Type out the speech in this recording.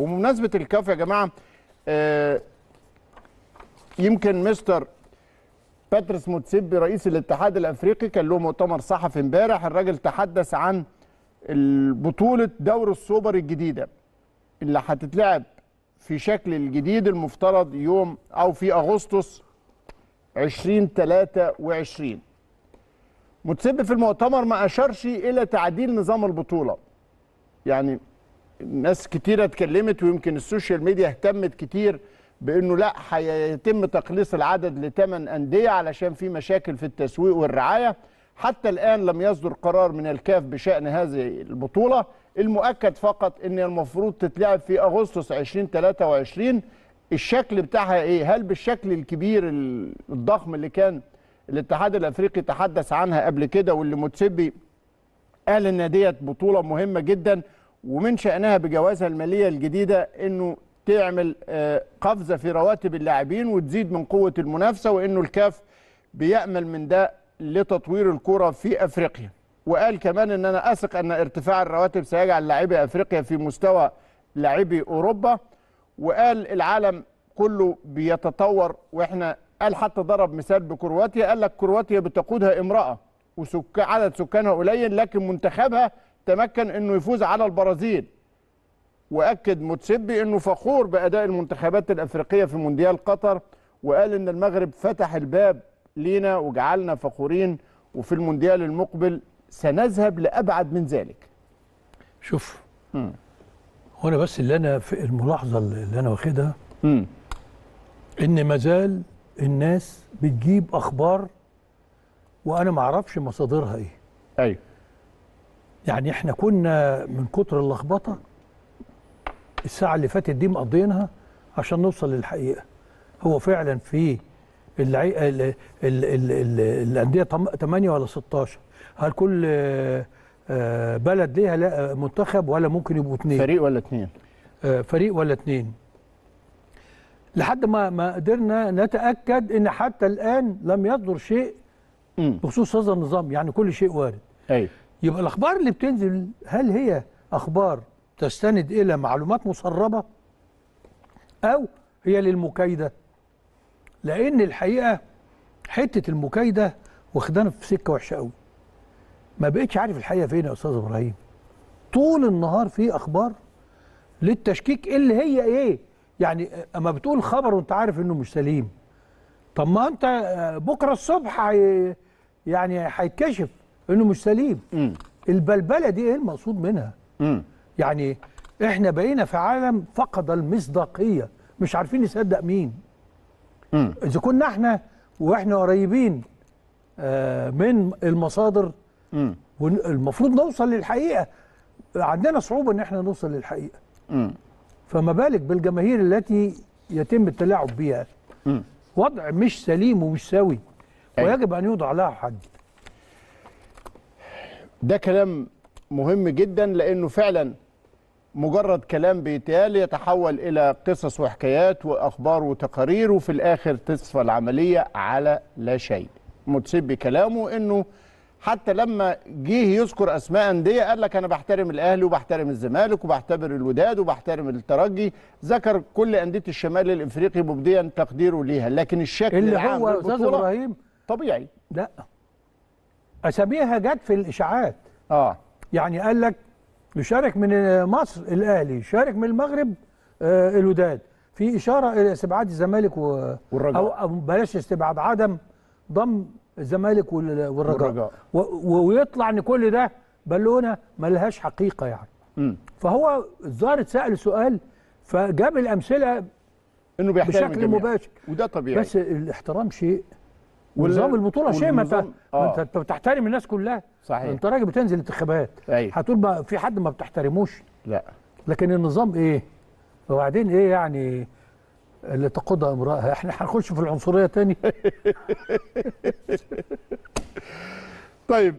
وبمناسبه الكاف يا جماعه آه، يمكن مستر باتريس موتسيبي رئيس الاتحاد الافريقي كان له مؤتمر صحفي امبارح الراجل تحدث عن بطوله دور السوبر الجديده اللي هتتلعب في شكل الجديد المفترض يوم او في اغسطس 2023 متسبب في المؤتمر ما اشارش الى تعديل نظام البطوله يعني ناس كتيره اتكلمت ويمكن السوشيال ميديا اهتمت كتير بانه لا هيتم تقليص العدد لثمان انديه علشان في مشاكل في التسويق والرعايه حتى الان لم يصدر قرار من الكاف بشان هذه البطوله المؤكد فقط ان المفروض تتلعب في اغسطس 2023 الشكل بتاعها ايه هل بالشكل الكبير الضخم اللي كان الاتحاد الافريقي تحدث عنها قبل كده واللي متسبي قال ان ديت بطوله مهمه جدا ومن شأنها بجوازها المالية الجديدة أنه تعمل آه، قفزة في رواتب اللاعبين وتزيد من قوة المنافسة وأنه الكاف بيأمل من ده لتطوير الكرة في أفريقيا وقال كمان أن أنا أثق أن ارتفاع الرواتب سيجعل لاعبي أفريقيا في مستوى لاعبي أوروبا وقال العالم كله بيتطور وإحنا قال حتى ضرب مثال بكرواتيا قال لك كرواتيا بتقودها امرأة وعدد سكانها قليل لكن منتخبها تمكن انه يفوز على البرازيل واكد موتسيبي انه فخور باداء المنتخبات الافريقيه في مونديال قطر وقال ان المغرب فتح الباب لينا وجعلنا فخورين وفي المونديال المقبل سنذهب لابعد من ذلك شوف مم. هنا بس اللي انا في الملاحظه اللي انا واخدها ان ما زال الناس بتجيب اخبار وانا ما اعرفش مصادرها ايه ايوه يعني احنا كنا من كتر اللخبطه الساعه اللي فاتت دي مقضينها عشان نوصل للحقيقه هو فعلا في الانديه 8 ولا 16 هل كل آه، بلد ليها منتخب ولا ممكن يبقوا اثنين فريق ولا اثنين آه، فريق ولا اثنين لحد ما ما قدرنا نتاكد ان حتى الان لم يصدر شيء بخصوص هذا النظام يعني كل شيء وارد أي. يبقى الأخبار اللي بتنزل هل هي أخبار تستند إلى معلومات مسربة أو هي للمكايدة لأن الحقيقة حتة المكايدة واخدانا في سكة وحشة قوي ما بقتش عارف الحقيقة فين يا أستاذ إبراهيم طول النهار في أخبار للتشكيك اللي هي إيه يعني أما بتقول خبر وأنت عارف إنه مش سليم طب ما أنت آه، بكرة الصبح يعني هيتكشف انه مش سليم م. البلبله دي ايه المقصود منها م. يعني احنا بقينا في عالم فقد المصداقيه مش عارفين نصدق مين اذا كنا احنا واحنا قريبين آه من المصادر م. المفروض نوصل للحقيقه عندنا صعوبه ان احنا نوصل للحقيقه م. فما بالك بالجماهير التي يتم التلاعب بها م. وضع مش سليم ومش سوي ويجب ان يوضع لها حد ده كلام مهم جدا لأنه فعلا مجرد كلام بيتقال يتحول إلى قصص وحكايات وأخبار وتقارير وفي الآخر تصفى العملية على لا شيء متسب بكلامه أنه حتى لما جه يذكر اسماء انديه قال لك انا بحترم الاهلي وبحترم الزمالك وبحترم الوداد وبحترم الترجي ذكر كل انديه الشمال الافريقي مبديا تقديره ليها لكن الشكل اللي العام هو استاذ ابراهيم طبيعي لا اساميها جت في الاشاعات اه يعني قال لك يشارك من مصر الاهلي يشارك من المغرب آه الوداد في اشاره الى استبعاد الزمالك و... والرجاء أو... بلاش استبعاد عدم ضم الزمالك وال... والرجاء, والرجاء. و... ويطلع ان كل ده بالونه ملهاش حقيقه يعني م. فهو الظاهر اتسال سؤال فجاب الامثله انه بيحترم بشكل مباشر وده طبيعي بس الاحترام شيء ونظام البطوله شيء ما انت آه. بتحترم الناس كلها صحيح انت راجل بتنزل انتخابات أيه. هتقول بقى في حد ما بتحترموش لا لكن النظام ايه وبعدين ايه يعني اللي تقودها امرأة احنا هنخش في العنصريه تاني طيب